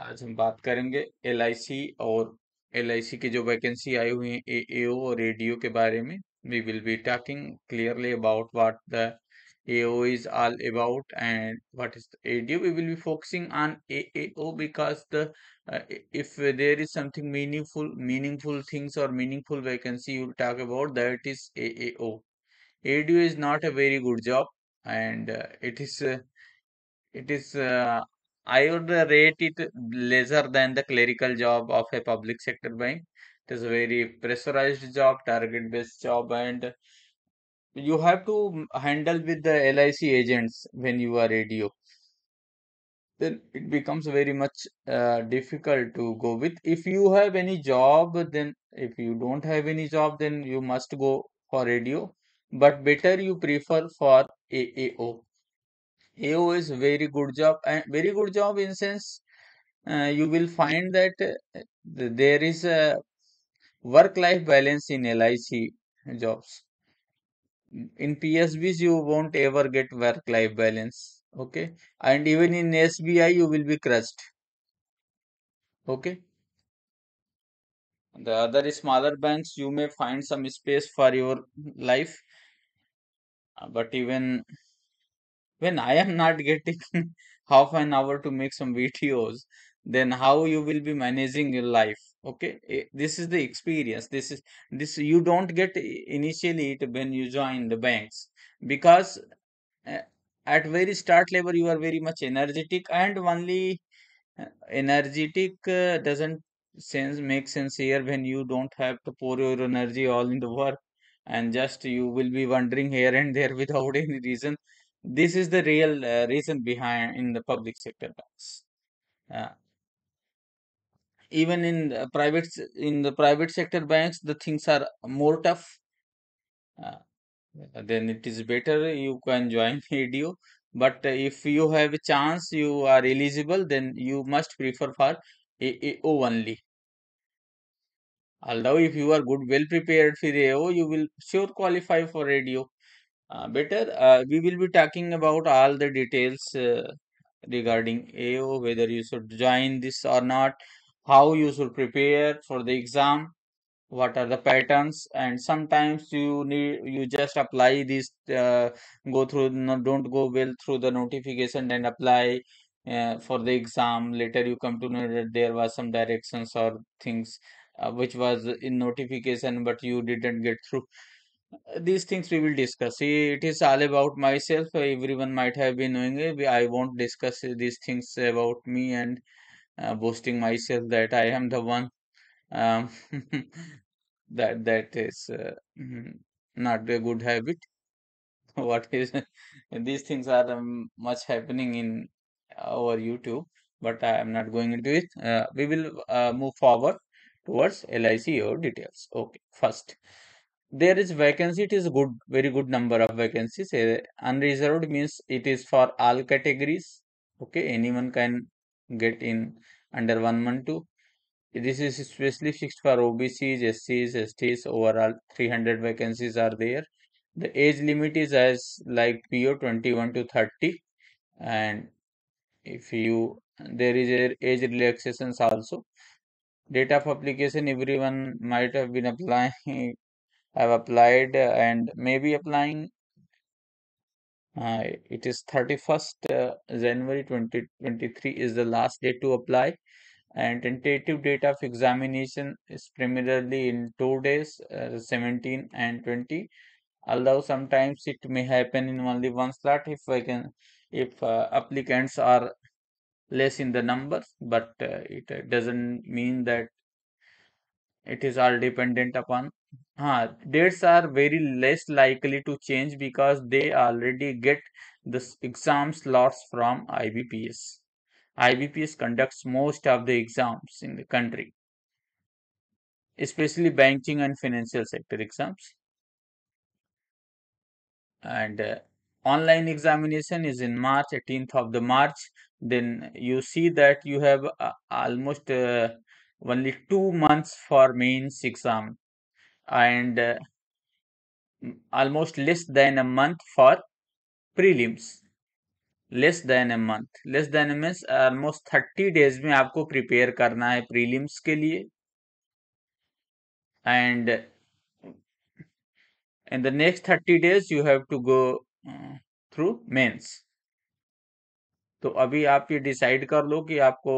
आज हम बात करेंगे एल और एल की जो वैकेंसी आई हुई है ए और ए के बारे में we will be talking clearly about what the AO is all about and what is the ADO. We will be focusing on AAO because the uh, if there is something meaningful, meaningful things or meaningful vacancy you will talk about that is AAO. ADO is not a very good job and uh, it is uh, it is I would rate it lesser than the clerical job of a public sector bank. It is a very pressurized job, target based job, and you have to handle with the LIC agents when you are ADO. Then it becomes very much uh, difficult to go with. If you have any job, then if you don't have any job, then you must go for ADO. But better you prefer for AAO AO is very good job and very good job in sense uh, you will find that uh, there is a work-life balance in LIC jobs. In PSBs you won't ever get work-life balance. Okay. And even in SBI you will be crushed. Okay. The other smaller banks you may find some space for your life. Uh, but even when i am not getting half an hour to make some videos then how you will be managing your life okay eh, this is the experience this is this you don't get initially it when you join the banks because eh, at very start level you are very much energetic and only eh, energetic doesn't sense make sense here when you don't have to pour your energy all in the work and just you will be wandering here and there without any reason this is the real uh, reason behind in the public sector banks. Uh, even in the private in the private sector banks, the things are more tough. Uh, then it is better you can join ADO. But uh, if you have a chance, you are eligible, then you must prefer for AAO only. Although if you are good, well prepared for AO, you will sure qualify for radio. Uh, better, uh, we will be talking about all the details uh, regarding AO, whether you should join this or not, how you should prepare for the exam, what are the patterns, and sometimes you need you just apply this, uh, go through, no, don't go well through the notification and apply. Uh, for the exam later you come to know that there was some directions or things uh, which was in notification but you didn't get through these things we will discuss see it is all about myself everyone might have been knowing it. Eh, i won't discuss these things about me and uh, boasting myself that i am the one um, that that is uh, mm-hmm, not a good habit what is these things are um, much happening in our youtube but i am not going into it uh, we will uh, move forward towards lic or details okay first there is vacancy it is good very good number of vacancies eh, unreserved means it is for all categories okay anyone can get in under 112 this is especially fixed for obcs scs sts overall 300 vacancies are there the age limit is as like po 21 to 30 and if you there is a age relaxations also date of application everyone might have been applying I've applied uh, and maybe applying. Uh, it is 31st uh, January 2023 is the last day to apply and tentative date of examination is primarily in two days uh, 17 and 20 although sometimes it may happen in only one slot if i can if uh, applicants are less in the number, but uh, it doesn't mean that it is all dependent upon uh, dates are very less likely to change because they already get the exam slots from IBPS. IBPS conducts most of the exams in the country, especially banking and financial sector exams. And uh, online examination is in March 18th of the March. Then you see that you have uh, almost uh, only two months for mains exam and uh, almost less than a month for prelims less than a month less than means almost thirty days में आपको prepare करना है prelims के लिए and in the next 30 days you have to go through mains तो अभी आप ये डिसाइड कर लो कि आपको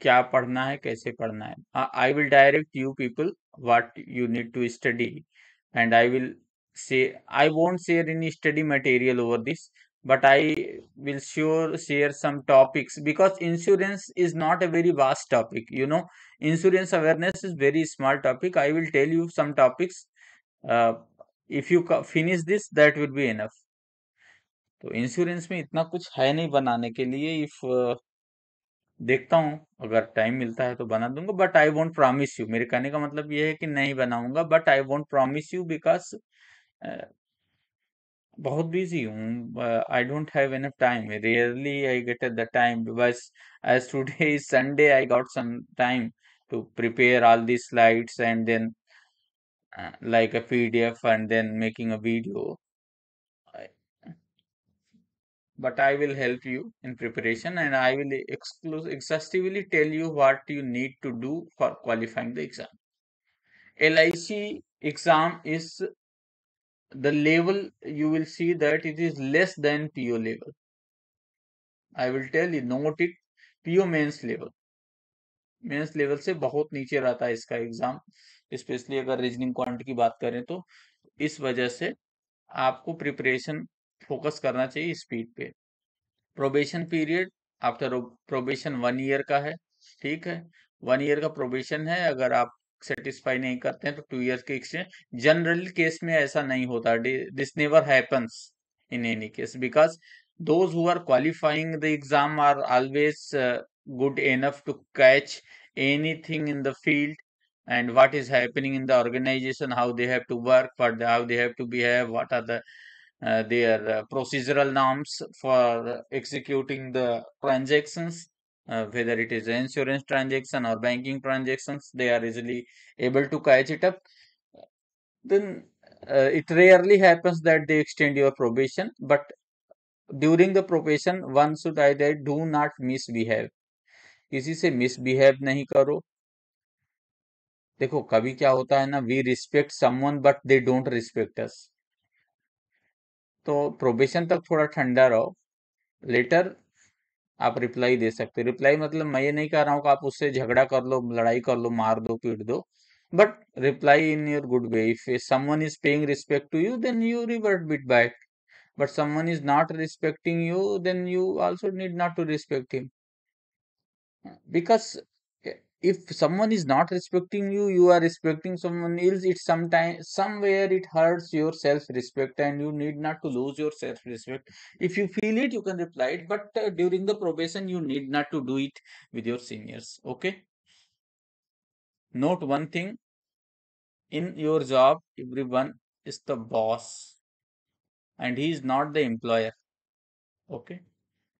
क्या पढ़ना है कैसे पढ़ना है I will direct you people what you need to study and I will say I won't share in study material over this but I will sure share some topics because insurance is not a very vast topic you know insurance awareness is very small topic I will tell you some topics if you finish this that will be enough तो insurance में इतना कुछ है नहीं बनाने के लिए if देखता हूँ अगर टाइम मिलता है तो बना दूंगा but I won't promise you मेरे कहने का मतलब ये है कि नहीं बनाऊंगा but I won't promise you because बहुत बिजी हूँ I don't have enough time rarely I get at the time बस as today is Sunday I got some time to prepare all the slides and then like a P D F and then making a video but I will help you in preparation and I will exclusively exhaustively tell you what you need to do for qualifying the exam. LIC exam is the level you will see that it is less than PO level. I will tell you note it PO mains level. mains level se bahut niche rehta hai iska exam especially agar reasoning quant ki baat kare to is wajah se aapko preparation focus करना चाहिए speed पे probation period after probation one year का है ठीक है one year का probation है अगर आप सेटिस्फाई नहीं करते हैं तो टू ईयर के जनरल केस में ऐसा नहीं होता this never happens in any case because those who are qualifying the exam are always good enough to catch anything in the field and what is happening in the organisation how they have to work how they have to behave what uh, their uh, procedural norms for executing the transactions uh, whether it is insurance transaction or banking transactions they are easily able to catch it up then uh, it rarely happens that they extend your probation but during the probation one should either do not misbehave किसी से misbehave नहीं करो देखो कभी क्या होता है ना we respect someone but they don't respect us तो प्रोबेशन तक थोड़ा ठंडा रहो लेटर आप रिप्लाई दे सकते हो रिप्लाई मतलब मैं ये नहीं कह रहा हूँ कि आप उससे झगड़ा कर लो लड़ाई कर लो मार दो पीट दो but reply in your good way if someone is paying respect to you then you revert bit back but someone is not respecting you then you also need not to respect him because if someone is not respecting you you are respecting someone else it's sometimes somewhere it hurts your self respect and you need not to lose your self respect if you feel it you can reply it but uh, during the probation you need not to do it with your seniors okay note one thing in your job everyone is the boss and he is not the employer okay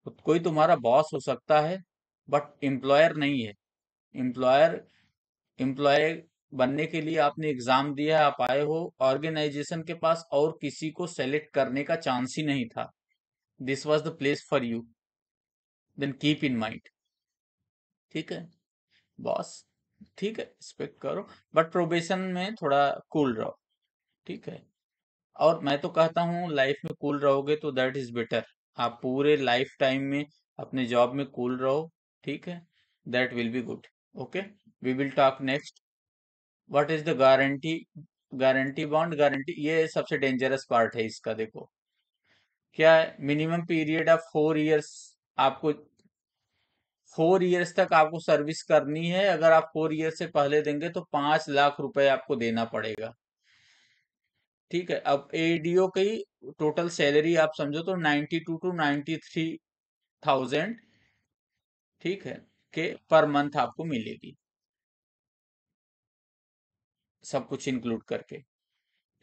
तो कोई तुम्हारा boss हो सकता है but employer नहीं है employer employ बनने के लिए आपने एग्जाम दिया है आप आए हो ऑर्गेनाइजेशन के पास और किसी को सेलेक्ट करने का चांस ही नहीं था this was the place for you then keep in mind ठीक है बॉस ठीक है एक्सपेक्ट करो बट प्रोबेशन में थोड़ा कूल cool रहो ठीक है और मैं तो कहता हूँ लाइफ में कूल cool रहोगे तो दैट इज बेटर आप पूरे लाइफ टाइम में अपने जॉब में कूल cool रहो ठीक है that will be good okay we will talk next what is the guarantee guarantee bond guarantee ये सबसे डेंजरस पार्ट है इसका देखो क्या minimum period of four years आपको फोर years तक आपको सर्विस करनी है अगर आप फोर years से पहले देंगे तो पांच लाख रुपए आपको देना पड़ेगा ठीक है अब एडीओ की टोटल सैलरी आप समझो तो ninety two two ninety three thousand ठीक है के पर मंथ आपको मिलेगी सब कुछ इंक्लूड करके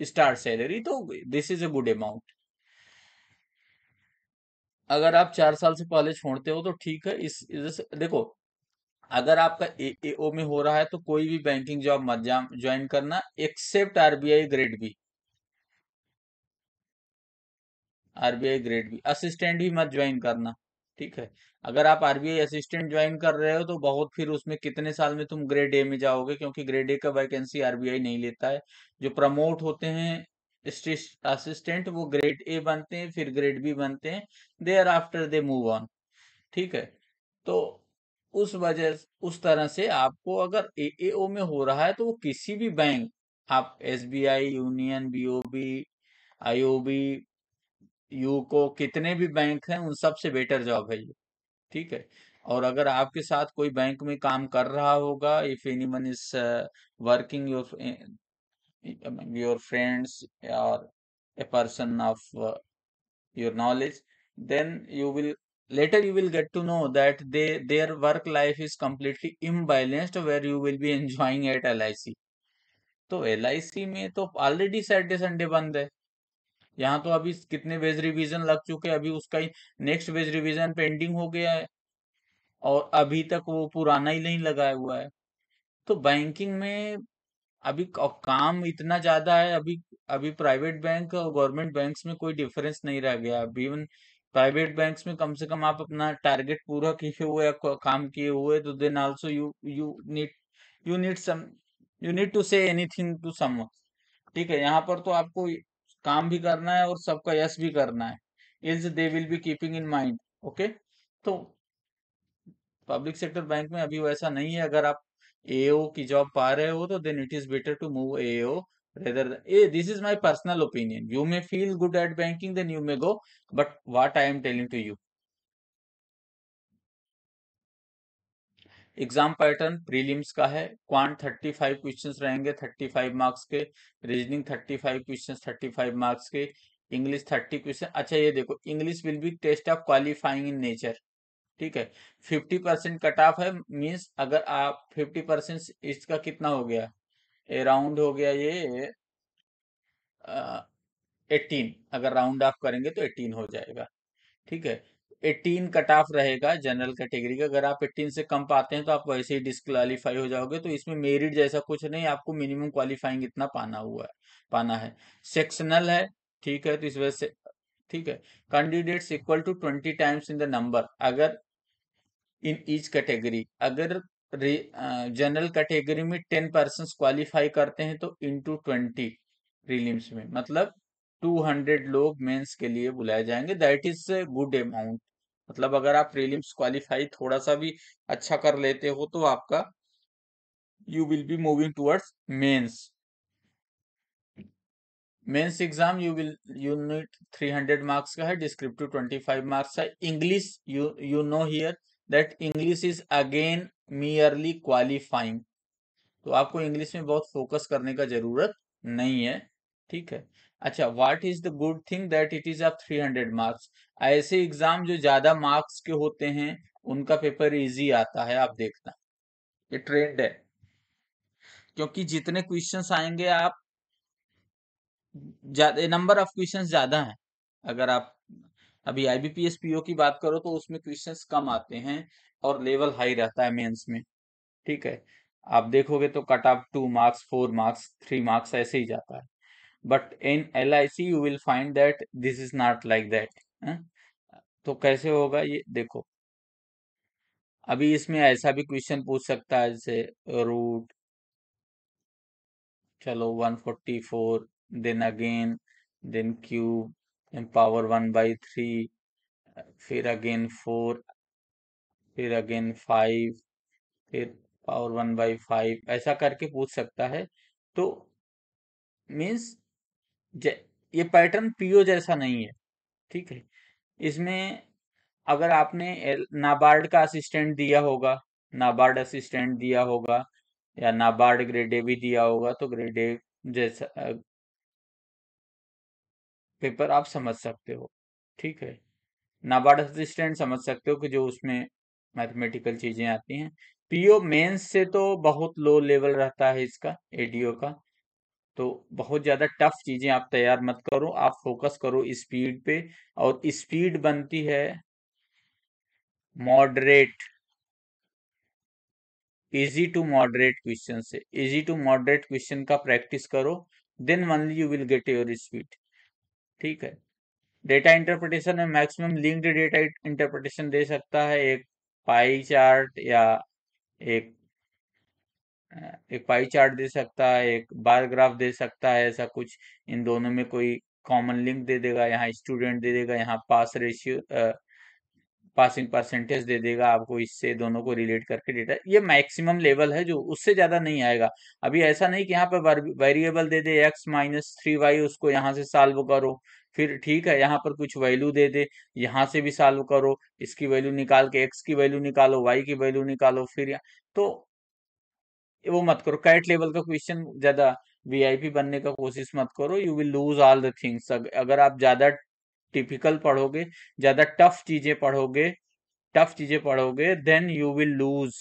स्टार्ट सैलरी तो this is a good amount अगर आप चार साल से पहले छोड़ते हो तो ठीक है इस, इस देखो अगर आपका एओ में हो रहा है तो कोई भी बैंकिंग जॉब मत ज्वाइन करना except RBI grade B RBI grade B assistant भी मत ज्वाइन करना ठीक है अगर आप आरबीआई असिस्टेंट ज्वाइन कर रहे हो तो बहुत फिर उसमें कितने साल में तुम ग्रेड ए में जाओगे क्योंकि ग्रेड ए का वैकेंसी आरबीआई नहीं लेता है जो प्रमोट होते हैं असिस्टेंट वो ग्रेड ए बनते हैं फिर ग्रेड बी बनते हैं they are after they move on ठीक है तो उस वजह उस तरह से आपको अगर ए में हो रहा है तो वो किसी भी बैंक आप S B I union B O B I O B UCO कितने भी बैंक हैं उन सबसे बेटर जॉब है ये ठीक है और अगर आपके साथ कोई बैंक में काम कर रहा होगा if any man is working your your friends और a person of your knowledge then you will later you will get to know that they their work life is completely imbalanced where you will be enjoying at L I C तो L I सी में तो already Saturday Sunday बंद है यहाँ तो अभी कितने veg revision लग चुके अभी उसका ही नेक्स्ट वेज रिवीजन पेंडिंग हो गया है और अभी तक वो पुराना ही नहीं लगाया हुआ है तो बैंकिंग में अभी काम इतना ज्यादा है अभी अभी प्राइवेट बैंक और गवर्नमेंट बैंक्स में कोई डिफरेंस नहीं रह गया अभी इवन प्राइवेट बैंक्स में कम से कम आप अपना टारगेट पूरा किए हुए काम किए हुए तो then also you you need you need some you need to say anything to some ठीक है यहाँ पर तो आपको काम भी करना है और सबका यश भी करना है else they will be keeping in mind okay तो पब्लिक सेक्टर बैंक में अभी वैसा नहीं है अगर आप एओ की जॉब पा रहे हो तो then it is better to move एओ rather than hey, this is my personal opinion you may feel good at banking then you may go but what i am telling to you exam pattern prelims का है quant 35 questions रहेंगे 35 marks के reasoning 35 questions 35 marks के English 30 question अच्छा ये देखो English will be test of qualifying in nature ठीक है 50 परसेंट कट ऑफ है मीन्स अगर आप 50 परसेंट इसका कितना हो गया अराउंड हो गया ये एटीन अगर राउंड ऑफ करेंगे तो एटीन हो जाएगा ठीक है एट्टीन कट ऑफ रहेगा जनरल कैटेगरी का अगर आप एट्टीन से कम पाते हैं तो आप वैसे ही डिस्कलालीफाई हो जाओगे तो इसमें मेरिट जैसा कुछ नहीं आपको मिनिमम क्वालिफाइंग इतना पाना हुआ है पाना है सेक्शनल है ठीक है तो इस वजह से ठीक है candidates equal to twenty times in the number अगर इन ईच कैटेगरी अगर जनरल कैटेगरी में टेन पर्सन क्वालिफाई करते हैं तो इंटू ट्वेंटी प्रीलिम्स में मतलब 200 लोग मेंस के लिए बुलाए जाएंगे दैट इज गुड अमाउंट मतलब अगर आप प्रीलिम्स क्वालिफाई थोड़ा सा भी अच्छा कर लेते हो तो आपका you will be moving towards mains mains exam you will need 300 marks का है डिस्क्रिप्टिव 25 मार्क्स का English you you know here that English is again merely qualifying तो आपको इंग्लिश में बहुत फोकस करने का जरूरत नहीं है ठीक है अच्छा what is the good thing that it is of three hundred marks ऐसे एग्जाम जो ज्यादा मार्क्स के होते हैं उनका पेपर इजी आता है आप देखना ये ट्रेंड है क्योंकि जितने क्वेश्चन आएंगे आप ज्यादा नंबर ऑफ क्वेश्चन ज्यादा हैं अगर आप अभी आईबीपीएस पीओ की बात करो तो उसमें क्वेश्चन कम आते हैं और लेवल हाई रहता है मेंस में ठीक है आप देखोगे तो cut off two marks four marks three marks ऐसे ही जाता है but in L I C you will find that this is not like that तो कैसे होगा ये देखो अभी इसमें ऐसा भी क्वेश्चन पूछ सकता है जैसे रूट चलो 144 then again then cube then power one by three फिर अगेन फोर फिर अगेन फाइव फिर पावर वन बाई फाइव ऐसा करके पूछ सकता है तो मीन्स ये पैटर्न पीओ जैसा नहीं है ठीक है इसमें अगर आपने नाबार्ड का असिस्टेंट दिया होगा नाबार्ड असिस्टेंट दिया होगा या नाबार्ड ग्रेड ए भी दिया होगा तो ग्रेड ए जैसा पेपर आप समझ सकते हो ठीक है नाबार्ड असिस्टेंट समझ सकते हो कि जो उसमें मैथमेटिकल चीजें आती हैं पीओ मेंस से तो बहुत लो लेवल रहता है इसका एडीओ का तो बहुत ज़्यादा टफ चीज़ें आप तैयार मत करो आप फोकस करो स्पीड पे और स्पीड बनती है moderate easy to moderate question से इजी टू मॉडरेट क्वेश्चन का प्रैक्टिस करो then only you will get your speed ठीक है डेटा इंटरप्रिटेशन में मैक्सिमम लिंक्ड डेटा इंटरप्रिटेशन दे सकता है एक पाई चार्ट या एक एक पाई चार्ट दे सकता है एक बार ग्राफ दे सकता है ऐसा कुछ इन दोनों में कोई कॉमन लिंक दे देगा यहाँ स्टूडेंट दे देगा यहाँ पास रेशियो पासिंग परसेंटेज दे देगा आपको इससे दोनों को रिलेट करके डेटा ये मैक्सिमम लेवल है जो उससे ज़्यादा नहीं आएगा अभी ऐसा नहीं कि यहाँ पर वेरिएबल दे दे एक्स माइनस थ्री वाई उसको यहाँ से सॉल्व करो फिर ठीक है यहाँ पर कुछ वैल्यू दे दे यहाँ से भी सॉल्व करो इसकी वैल्यू निकाल के एक्स की वैल्यू निकालो वाई की वैल्यू निकालो फिर तो वो मत करो कैट लेवल का क्वेश्चन ज्यादा वीआईपी बनने का कोशिश मत करो you will lose all the things अगर आप ज्यादा टिपिकल पढ़ोगे ज्यादा टफ चीजें पढ़ोगे टफ चीजें पढ़ोगे then you will lose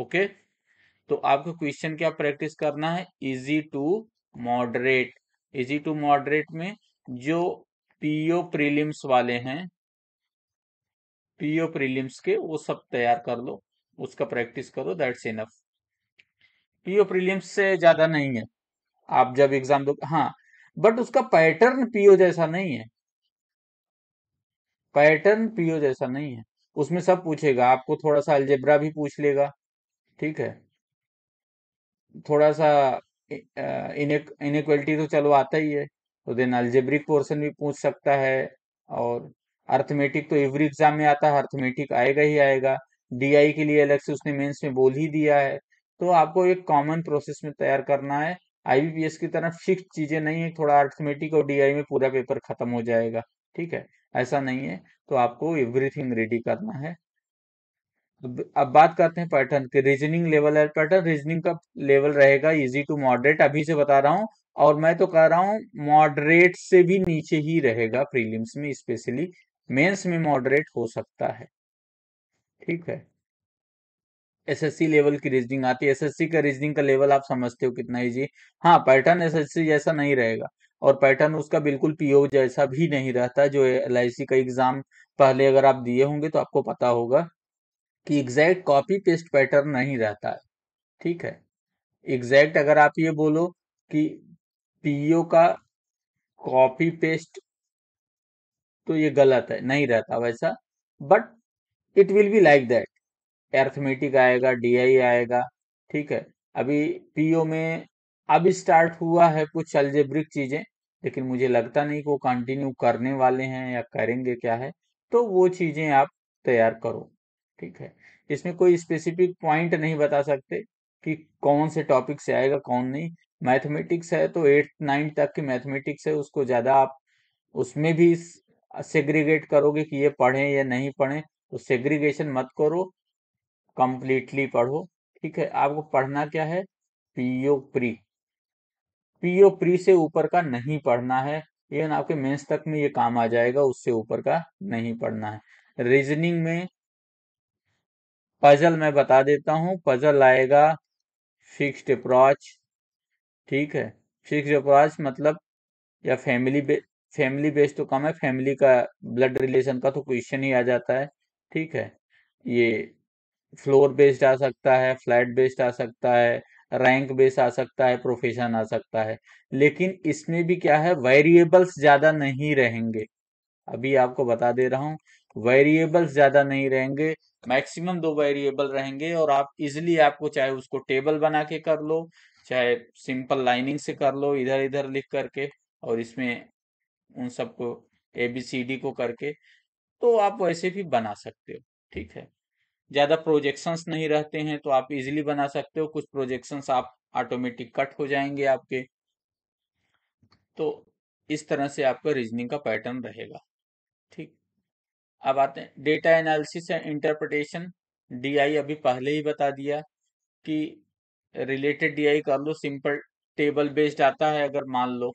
okay तो आपको क्वेश्चन क्या प्रैक्टिस करना है easy to moderate easy to moderate में जो पीओ प्रीलिम्स वाले हैं पीओ प्रीलिम्स के वो सब तैयार कर लो उसका प्रैक्टिस करो दैट्स इनफ पीओ प्रीलिम्स से ज्यादा नहीं है आप जब एग्जाम दो हाँ बट उसका पैटर्न पीओ जैसा नहीं है पैटर्न पीओ जैसा नहीं है उसमें सब पूछेगा आपको थोड़ा सा अल्जेब्रा भी पूछ लेगा ठीक है थोड़ा सा इनक्वलिटी तो चलो आता ही है तो देन अल्जेब्रिक पोर्शन भी पूछ सकता है और अर्थमेटिक तो एवरी एग्जाम में आता है अर्थमेटिक आएगा ही आएगा डीआई के लिए अलग से उसने मेंस में बोल ही दिया है तो आपको एक कॉमन प्रोसेस में तैयार करना है आईबीपीएस की तरह फिक्स चीजें नहीं है थोड़ा अर्थमेटिक और डीआई में पूरा पेपर खत्म हो जाएगा ठीक है ऐसा नहीं है तो आपको एवरीथिंग रेडी करना है अब बात करते हैं पैटर्न के रीजनिंग लेवल है पैटर्न रीजनिंग का लेवल रहेगा इजी टू मॉडरेट अभी से बता रहा हूँ और मैं तो कह रहा हूँ मॉडरेट से भी नीचे ही रहेगा प्रीलिम्स में स्पेशली मेंस में मॉडरेट हो सकता है ठीक है एसएससी लेवल की रीजनिंग आती है एसएससी का रीजनिंग का लेवल आप समझते हो कितना ईजी हाँ पैटर्न एसएससी जैसा नहीं रहेगा और पैटर्न उसका बिल्कुल पीओ जैसा भी नहीं रहता जो एल का एग्जाम पहले अगर आप दिए होंगे तो आपको पता होगा कि एग्जैक्ट कॉपी पेस्ट पैटर्न नहीं रहता है ठीक है एग्जैक्ट अगर आप ये बोलो कि पीओ का कॉपी पेस्ट तो ये गलत है नहीं रहता वैसा but it will be like that arithmetic आएगा डीआई आएगा ठीक है अभी पीओ में अब स्टार्ट हुआ है कुछ अलजेब्रिक चीजें लेकिन मुझे लगता नहीं कि वो कंटिन्यू करने वाले हैं या करेंगे क्या है तो वो चीजें आप तैयार करो ठीक है इसमें कोई स्पेसिफिक पॉइंट नहीं बता सकते कि कौन से टॉपिक से आएगा कौन नहीं मैथमेटिक्स है तो एट्थ नाइन्थ तक की मैथमेटिक्स है उसको ज़्यादा आप उसमें भी सेग्रीगेट करोगे कि ये पढ़ें या नहीं पढ़ें तो सेग्रीगेशन मत करो कंप्लीटली पढ़ो ठीक है आपको पढ़ना क्या है पीओ प्री पीओ प्री से ऊपर का नहीं पढ़ना है इवन आपके मेंस तक में ये काम आ जाएगा उससे ऊपर का नहीं पढ़ना है रीजनिंग में पजल मैं बता देता हूँ पजल आएगा फिक्स्ड अप्रोच ठीक है फिक्स्ड अप्रोच मतलब या फैमिली बे, फैमिली बेस्ड तो कम है फैमिली का ब्लड रिलेशन का तो क्वेश्चन ही आ जाता है ठीक है ये फ्लोर बेस्ड आ सकता है फ्लैट बेस्ड आ सकता है रैंक बेस आ सकता है प्रोफेशन आ सकता है लेकिन इसमें भी क्या है वेरिएबल्स ज्यादा नहीं रहेंगे अभी आपको बता दे रहा हूं वेरिएबल्स ज्यादा नहीं रहेंगे मैक्सिमम दो वेरिएबल रहेंगे और आप इजिली आपको चाहे उसको टेबल बना के कर लो चाहे सिंपल लाइनिंग से कर लो इधर इधर लिख करके और इसमें उन सबको ए बी सी डी को करके तो आप वैसे भी बना सकते हो ठीक है ज़्यादा प्रोजेक्शंस नहीं रहते हैं तो आप इजीली बना सकते हो कुछ प्रोजेक्शंस आप ऑटोमेटिक कट हो जाएंगे आपके तो इस तरह से आपका रीजनिंग का पैटर्न रहेगा ठीक अब आते हैं data analysis and interpretation DI अभी पहले ही बता दिया कि रिलेटेड डीआई कर लो सिंपल टेबल बेस्ड आता है अगर मान लो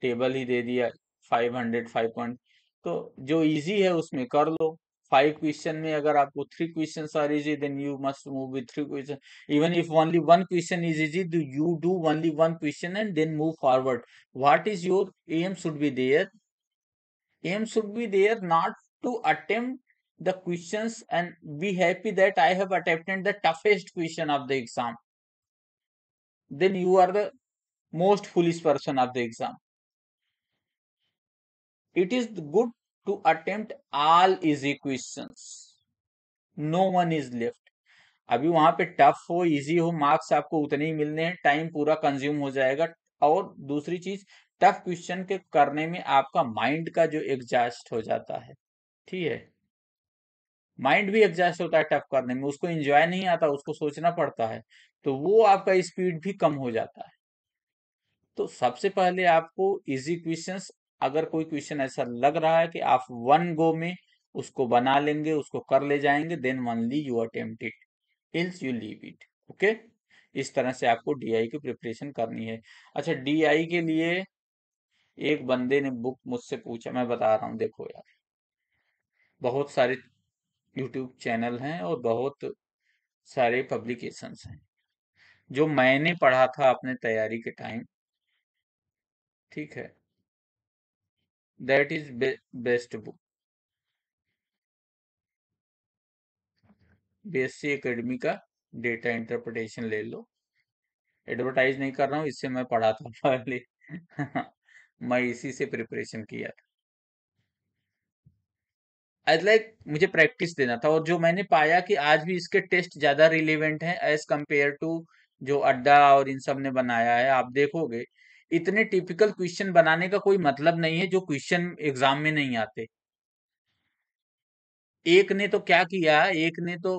टेबल ही दे दिया फाइव हंड्रेड फाइव पॉइंट तो जो इजी है उसमें कर लो फाइव क्वेश्चन में अगर आपको three question are easy then you must move with three question even if only one question is easy do you do only one question and then move forward what is your aim should be there aim should be there not to attempt the question and be happy that I have attempted the toughest question of the exam then you are the most foolish person of the exam it is good to attempt all his equations no one is left अभी वहां पे tough हो easy हो marks आपको उतने ही मिलने हैं time पूरा कंज्यूम हो जाएगा और दूसरी चीज टफ क्वेश्चन के करने में आपका माइंड का जो एग्जास्ट हो जाता है ठीक है माइंड भी एग्जास्ट होता है टफ करने में उसको एंजॉय नहीं आता उसको सोचना पड़ता है तो वो आपका स्पीड भी कम हो जाता है तो सबसे पहले आपको इजी क्वेश्चंस अगर कोई क्वेश्चन ऐसा लग रहा है कि आप वन गो में उसको बना लेंगे उसको कर ले जाएंगे then only you attempt it else you leave it okay इस तरह से आपको डीआई की प्रिपरेशन करनी है अच्छा डीआई के लिए एक बंदे ने बुक मुझसे पूछा मैं बता रहा हूँ देखो यार बहुत सारे यूट्यूब चैनल हैं और बहुत सारे पब्लिकेशंस हैं जो मैंने पढ़ा था अपने तैयारी के टाइम ठीक है that is be best book BSC academy का डेटा इंटरप्रिटेशन ले लो एडवर्टाइज नहीं कर रहा हूँ इससे मैं पढ़ा था पहले मैं इसी से प्रिपरेशन किया था आई लाइक like, मुझे प्रैक्टिस देना था और जो मैंने पाया कि आज भी इसके टेस्ट ज़्यादा रिलेवेंट हैं एज कंपेयर टू जो अड्डा और इन सब ने बनाया है आप देखोगे इतने टिपिकल क्वेश्चन बनाने का कोई मतलब नहीं है जो क्वेश्चन एग्जाम में नहीं आते एक ने तो क्या किया एक ने तो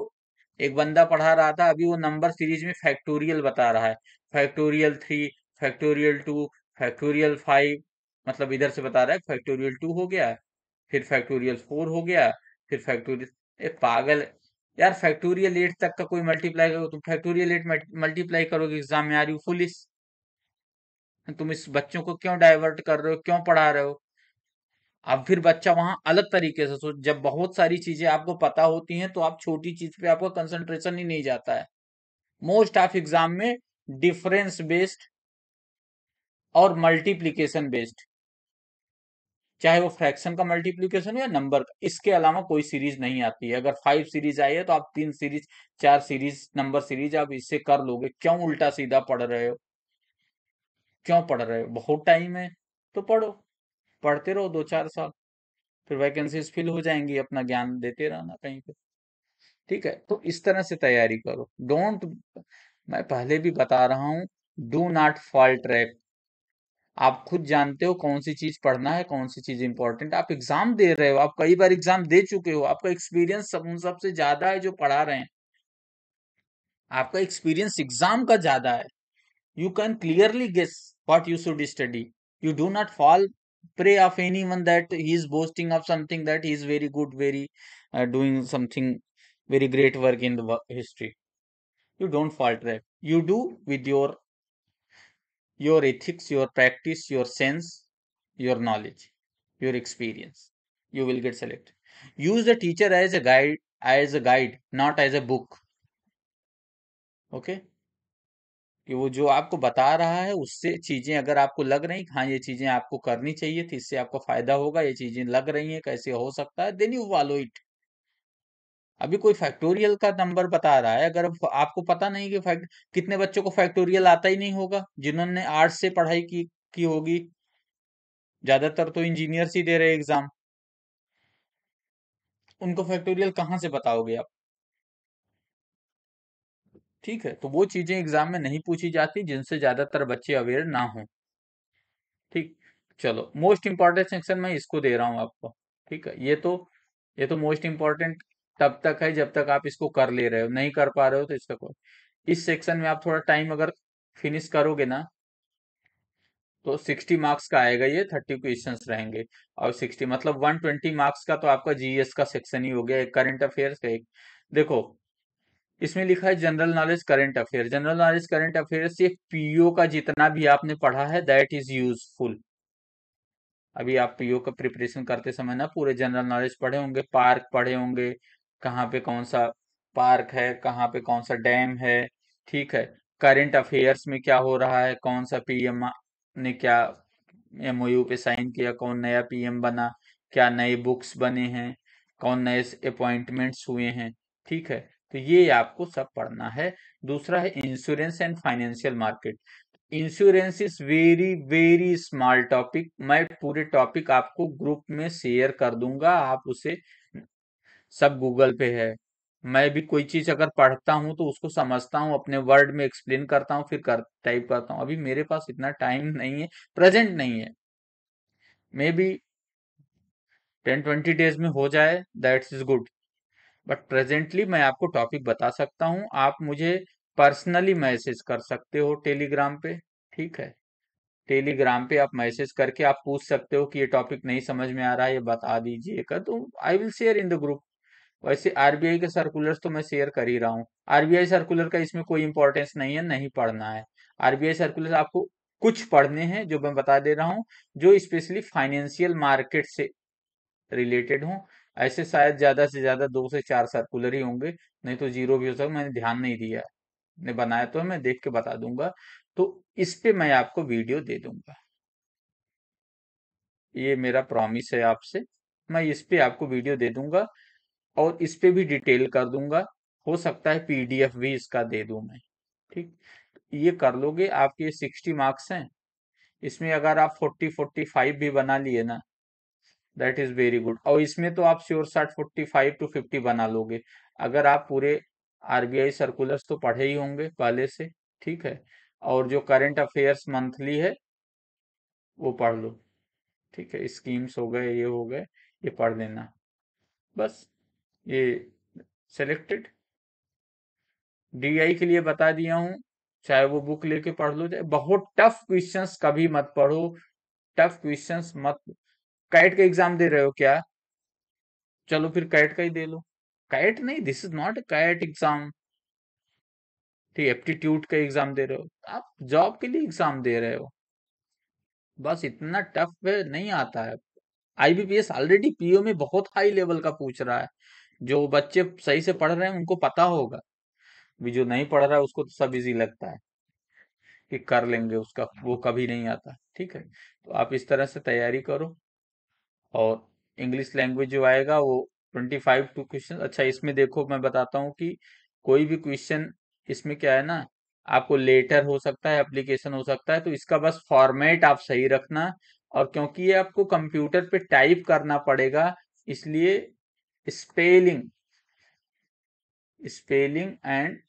एक बंदा पढ़ा रहा था अभी वो नंबर सीरीज में फैक्टोरियल बता रहा है factorial three factorial two factorial five मतलब इधर से बता रहा है फैक्टोरियल टू हो गया फिर फैक्टोरियल फोर हो गया फिर फैक्टोरियल एक पागल यार फैक्टोरियल एट तक का कोई मल्टीप्लाई करो तुम फैक्टोरियल एट मल्टीप्लाई करोगे एग्जाम तो में आ रही हो फुलिस तुम इस बच्चों को क्यों डाइवर्ट कर रहे हो क्यों पढ़ा रहे हो अब फिर बच्चा वहां अलग तरीके से सोच जब बहुत सारी चीजें आपको पता होती हैं तो आप छोटी चीज पे आपका कंसंट्रेशन ही नहीं जाता है मोस्ट ऑफ एग्जाम में डिफरेंस बेस्ड और मल्टीप्लीकेशन बेस्ड चाहे वो फ्रैक्शन का मल्टीप्लीकेशन हो या नंबर का इसके अलावा कोई सीरीज नहीं आती है अगर फाइव सीरीज आई है तो आप तीन सीरीज चार सीरीज नंबर सीरीज आप इससे कर लोगे क्यों उल्टा सीधा पढ़ रहे हो क्यों पढ़ रहे हो बहुत टाइम है तो पढ़ो पढ़ते रहो दो चार साल फिर वैकेंसीज फिल हो जाएंगी अपना ज्ञान देते रहना कहीं पे ठीक है तो इस तरह से तैयारी करो डोंट मैं पहले भी बता रहा हूं डू नॉट फॉल ट्रैक आप खुद जानते हो कौन सी चीज पढ़ना है कौन सी चीज इंपॉर्टेंट आप एग्जाम दे रहे हो आप कई बार एग्जाम दे चुके हो आपका एक्सपीरियंस सब उन सबसे ज्यादा है जो पढ़ा रहे हैं आपका एक्सपीरियंस एग्जाम का ज्यादा है you can clearly guess what you should study. You do not fall prey of anyone that he is boasting of something that he is very good, very uh, doing something very great work in the history. You don't fall trap. You do with your your ethics, your practice, your sense, your knowledge, your experience. You will get selected. Use the teacher as a guide, as a guide, not as a book. Okay. कि वो जो आपको बता रहा है उससे चीजें अगर आपको लग रही हाँ ये चीजें आपको करनी चाहिए थी इससे आपको फायदा होगा ये चीजें लग रही हैं कैसे हो सकता है देन यू वालो इट अभी कोई फैक्टोरियल का नंबर बता रहा है अगर आपको पता नहीं कि फैक्ट कितने बच्चों को फैक्टोरियल आता ही नहीं होगा जिन्होंने आर्ट्स से पढ़ाई की की होगी ज्यादातर तो इंजीनियर्स ही दे रहे एग्जाम उनको फैक्टोरियल कहाँ से बताओगे आप ठीक है तो वो चीजें एग्जाम में नहीं पूछी जाती जिनसे ज्यादातर बच्चे अवेयर ना हो ठीक चलो मोस्ट इंपॉर्टेंट सेक्शन मैं इसको दे रहा हूं आपको ठीक है ये तो ये तो मोस्ट इंपॉर्टेंट तब तक है जब तक आप इसको कर ले रहे हो नहीं कर पा रहे हो तो इसका कोई इस सेक्शन में आप थोड़ा टाइम अगर फिनिश करोगे ना तो 60 मार्क्स का आएगा ये 30 क्वेश्चन रहेंगे और 60 मतलब 120 मार्क्स का तो आपका जीएस का सेक्शन ही हो गया एक करंट अफेयर्स का एक देखो इसमें लिखा है general knowledge current affair general knowledge current affair सिर्फ पीओ का जितना भी आपने पढ़ा है दैट इज यूजफुल अभी आप पीओ का प्रिपरेशन करते समय ना पूरे जनरल नॉलेज पढ़े होंगे पार्क पढ़े होंगे कहाँ पे कौन सा पार्क है कहाँ पे कौन सा डैम है ठीक है करंट अफेयर्स में क्या हो रहा है कौन सा पीएम ने क्या एमओयू पे साइन किया कौन नया पीएम बना क्या नए बुक्स बने हैं कौन नए अपॉइंटमेंट्स हुए हैं ठीक है तो ये आपको सब पढ़ना है दूसरा है insurance and financial market insurance is very very small topic मैं पूरे टॉपिक आपको ग्रुप में शेयर कर दूंगा आप उसे सब गूगल पे है मैं भी कोई चीज अगर पढ़ता हूं तो उसको समझता हूँ अपने वर्ड में एक्सप्लेन करता हूँ फिर कर टाइप करता हूँ अभी मेरे पास इतना टाइम नहीं है प्रेजेंट नहीं है may be ten twenty days में हो जाए that's is good but presently मैं आपको टॉपिक बता सकता हूँ आप मुझे पर्सनली मैसेज कर सकते हो टेलीग्राम पे ठीक है टेलीग्राम पे आप मैसेज करके आप पूछ सकते हो कि ये टॉपिक नहीं समझ में आ रहा है ये बता दीजिएगा तो I will share in the group वैसे आरबीआई के सर्कुलर तो मैं शेयर कर ही रहा हूँ आरबीआई सर्कुलर का इसमें कोई इंपॉर्टेंस नहीं है नहीं पढ़ना है आरबीआई सर्कुलर आपको कुछ पढ़ने हैं जो मैं बता दे रहा हूँ जो स्पेशली फाइनेंशियल मार्केट से रिलेटेड हों ऐसे शायद ज्यादा से ज्यादा दो से चार सर्कुलर ही होंगे नहीं तो जीरो भी हो सकता मैंने ध्यान नहीं दिया ने बनाया तो मैं देख के बता दूंगा तो इस पे मैं आपको वीडियो दे दूंगा ये मेरा प्रॉमिस है आपसे मैं इस पे आपको वीडियो दे दूंगा और इस पे भी डिटेल कर दूंगा हो सकता है पीडीएफ भी इसका दे दू मैं ठीक ये कर लोगे आपके सिक्सटी मार्क्स हैं इसमें अगर आप फोर्टी फोर्टी फाइव भी बना लिए ना दैट इज वेरी गुड और इसमें तो आप श्योर साठ फोर्टी फाइव टू फिफ्टी बना लोगे अगर आप पूरे आरबीआई सर्कुलर्स तो पढ़े ही होंगे पहले से ठीक है और जो करंट अफेयर्स मंथली है वो पढ़ लो ठीक है स्कीम्स हो गए ये हो गए ये पढ़ लेना बस ये सेलेक्टेड डीआई के लिए बता दिया हूं चाहे वो बुक लेके पढ़ लो चाहे बहुत टफ क्वेश्चंस कभी मत पढ़ो टफ क्वेश्चंस मत कैट का एग्जाम दे रहे हो क्या चलो फिर कैट का ही दे लो कैट नहीं this is not CAT exam ठीक एप्टीट्यूड का एग्जाम दे रहे हो आप जॉब के लिए एग्जाम दे रहे हो बस इतना टफ नहीं आता है आईबीपीएस ऑलरेडी पीओ में बहुत हाई लेवल का पूछ रहा है जो बच्चे सही से पढ़ रहे हैं उनको पता होगा भी जो नहीं पढ़ रहा है उसको तो सब इजी लगता है कि कर लेंगे उसका वो कभी नहीं आता ठीक है तो आप इस तरह से तैयारी करो और इंग्लिश लैंग्वेज जो आएगा वो ट्वेंटी फाइव टू क्वेश्चन अच्छा इसमें देखो मैं बताता हूँ कि कोई भी क्वेश्चन इसमें क्या है ना आपको लेटर हो सकता है एप्लीकेशन हो सकता है तो इसका बस फॉर्मेट आप सही रखना और क्योंकि ये आपको कंप्यूटर पे टाइप करना पड़ेगा इसलिए spelling spelling and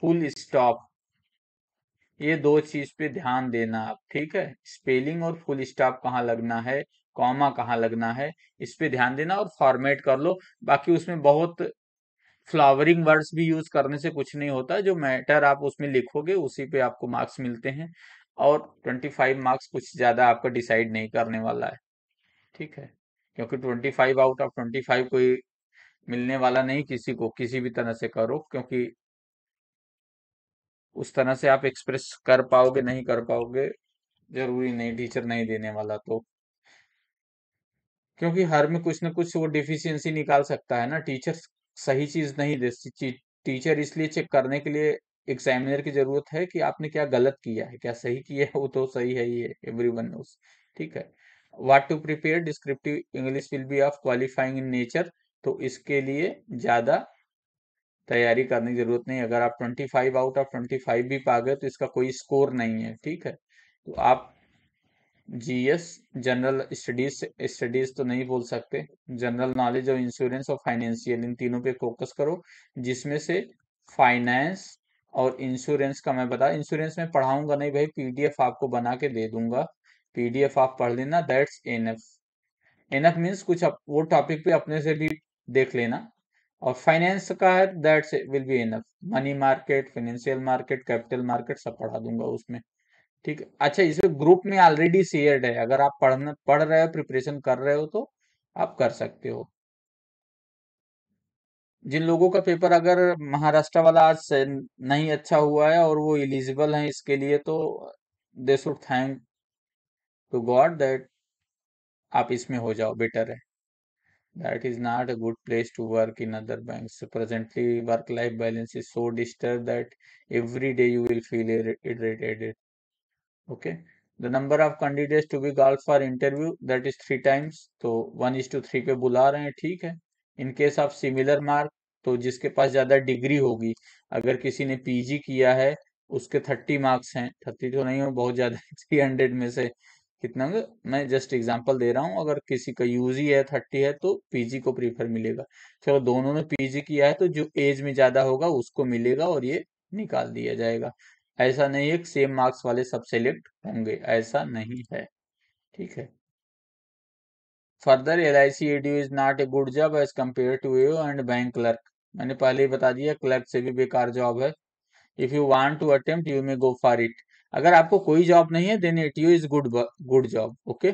full stop ये दो चीज पे ध्यान देना आप ठीक है स्पेलिंग और फुल स्टॉप कहाँ लगना है कॉमा कहाँ लगना है इस पर ध्यान देना और फॉर्मेट कर लो बाकी उसमें बहुत फ्लावरिंग वर्ड्स भी यूज करने से कुछ नहीं होता जो मैटर आप उसमें लिखोगे उसी पे आपको मार्क्स मिलते हैं और 25 मार्क्स कुछ ज्यादा आपका डिसाइड नहीं करने वाला है ठीक है क्योंकि 25 आउट ऑफ 25 कोई मिलने वाला नहीं किसी को किसी भी तरह से करो क्योंकि उस तरह से आप एक्सप्रेस कर पाओगे नहीं कर पाओगे जरूरी नहीं टीचर नहीं देने वाला तो क्योंकि हर में कुछ ना कुछ वो डिफिशियंसी निकाल सकता है ना टीचर सही चीज नहीं दे टीचर इसलिए चेक करने के लिए एग्जामिनर की जरूरत है कि आपने क्या गलत किया है क्या सही किया है वो तो सही है ही है एवरी वन नोस ठीक है what to prepare descriptive English will be of qualifying in nature तो इसके लिए ज्यादा तैयारी करने की जरूरत नहीं अगर आप 25 आउट ऑफ 25 भी पा गए तो इसका कोई स्कोर नहीं है ठीक है तो आप जीएस जनरल स्टडीज स्टडीज तो नहीं बोल सकते जनरल नॉलेज और इंश्योरेंस और फाइनेंशियल इन तीनों पे फोकस करो जिसमें से फाइनेंस और इंश्योरेंस का मैं बता इंश्योरेंस में पढ़ाऊंगा नहीं भाई पीडीएफ आपको बना के दे दूंगा पीडीएफ आप पढ़ लेना दैट्स एनएफ एनएफ मीन्स कुछ अप, वो टॉपिक पे अपने से भी देख लेना और फाइनेंस का है that's will be enough money market financial market capital market सब पढ़ा दूंगा उसमें ठीक है अच्छा इसमें ग्रुप में ऑलरेडी शेयर्ड है अगर आप पढ़ना पढ़ रहे हो प्रिपरेशन कर रहे हो तो आप कर सकते हो जिन लोगों का पेपर अगर महाराष्ट्र वाला आज नहीं अच्छा हुआ है और वो इलिजिबल हैं इसके लिए तो they should thank to god that आप इसमें हो जाओ बेटर है that is not a good place to work in other banks. Work life balance is is disturb that every day day you will feel irritated. okay the number of candidates to be called for interview that is three times तो one is to three पे बुला रहे हैं ठीक है in case of similar mark तो जिसके पास ज्यादा डिग्री होगी अगर किसी ने पीजी किया है उसके थर्टी मार्क्स हैं थर्टी तो नहीं हो बहुत ज्यादा थ्री हंड्रेड में से कितना हुआ? मैं जस्ट एग्जांपल दे रहा हूँ अगर किसी का यूजी है थर्टी है तो पीजी को प्रीफर मिलेगा चलो दोनों ने पीजी किया है तो जो एज में ज्यादा होगा उसको मिलेगा और ये निकाल दिया जाएगा ऐसा नहीं है सेम मार्क्स वाले सब सेलेक्ट होंगे ऐसा नहीं है ठीक है further L I C ADO is not a good job as compare to you and bank clerk मैंने पहले ही बता दिया क्लर्क से भी बेकार जॉब है if you want to attempt you may go for it अगर आपको कोई जॉब नहीं है then it you is good good job okay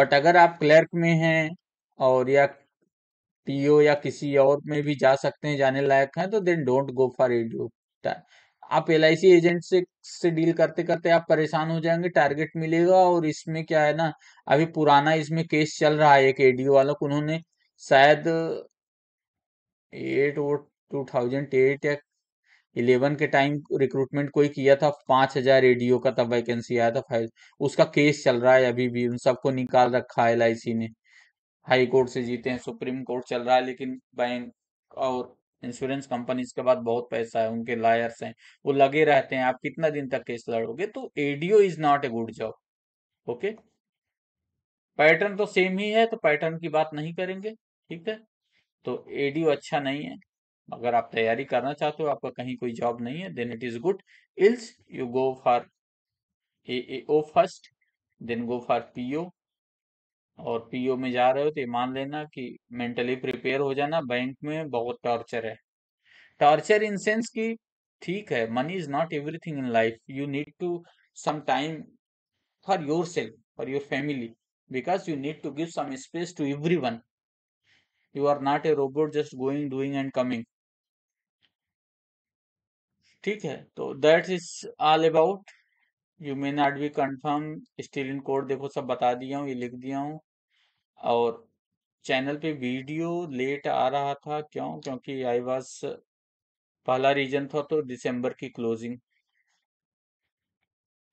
but अगर आप क्लर्क में हैं और या पीओ या किसी और में भी जा सकते हैं जाने लायक हैं तो then don't go for it you आप एल एजेंट से से डील करते करते आप परेशान हो जाएंगे टारगेट मिलेगा और इसमें क्या है ना अभी पुराना इसमें केस चल रहा है एक एडीओ वालों को उन्होंने शायद एट और टू थाउजेंड एट या इलेवन के टाइम रिक्रूटमेंट कोई किया था पांच हजार एडीओ का तब वैकेंसी आया था फाइल उसका केस चल रहा है अभी भी उन सबको निकाल रखा है एल ने हाई कोर्ट से जीते हैं सुप्रीम कोर्ट चल रहा है लेकिन बैंक और इंश्योरेंस कंपनीज के बाद बहुत पैसा है उनके लायर्स हैं वो लगे रहते हैं आप कितना दिन तक केस लड़ोगे तो ADO is not a good job okay pattern तो सेम ही है तो पैटर्न की बात नहीं करेंगे ठीक है तो एडीओ अच्छा नहीं है अगर आप तैयारी करना चाहते हो आपका कहीं कोई जॉब नहीं है then it is good else you go for a first then go for PO और पीओ में जा रहे हो तो ये मान लेना कि मेंटली प्रिपेयर हो जाना बैंक में बहुत टॉर्चर है टॉर्चर इन सेंस कि ठीक है money is not everything in life you need to some time for yourself for your family because you need to give some space to everyone you are not a robot just going doing and coming ठीक है तो that is all about you may not be confirm still in code देखो सब बता दिया हूँ ये लिख दिया हूँ और चैनल पे वीडियो लेट आ रहा था क्यों क्योंकि आई वाज पहला रीजन था तो दिसंबर की क्लोजिंग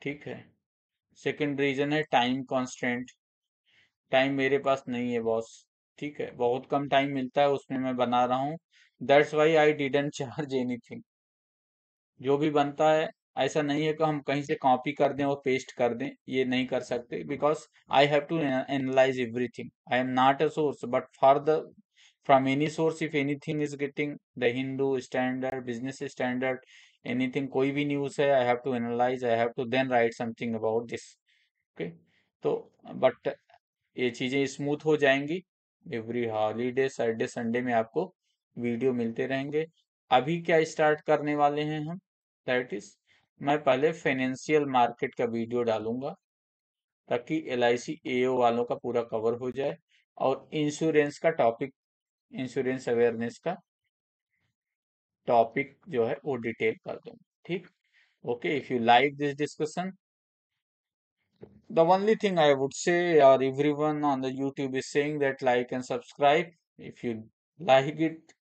ठीक है सेकंड रीजन है टाइम कांस्टेंट टाइम मेरे पास नहीं है बॉस ठीक है बहुत कम टाइम मिलता है उसमें मैं बना रहा हूँ that's why I didn't charge anything जो भी बनता है ऐसा नहीं है कि हम कहीं से कॉपी कर दें और पेस्ट कर दें ये नहीं कर सकते because I have to analyse everything I am not a source but for the from any source if anything is getting the Hindu standard business standard anything कोई भी न्यूज है I have to analyse I have to then write something about this okay तो but ये चीजें smooth हो जाएंगी every holiday Saturday Sunday में आपको वीडियो मिलते रहेंगे अभी क्या स्टार्ट करने वाले हैं हम दैट इज मैं पहले फाइनेंशियल मार्केट का वीडियो डालूंगा ताकि एल आई सी वालों का पूरा कवर हो जाए और इंश्योरेंस का टॉपिक इंश्योरेंस अवेयरनेस का टॉपिक जो है वो डिटेल कर दूंगा ठीक okay if you like this discussion only thing I would say और everyone on the YouTube is saying that like and subscribe if you like it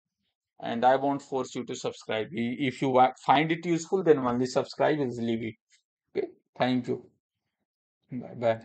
and I won't force you to subscribe. If you find it useful, then only subscribe, is leave it. Okay, thank you. Bye bye.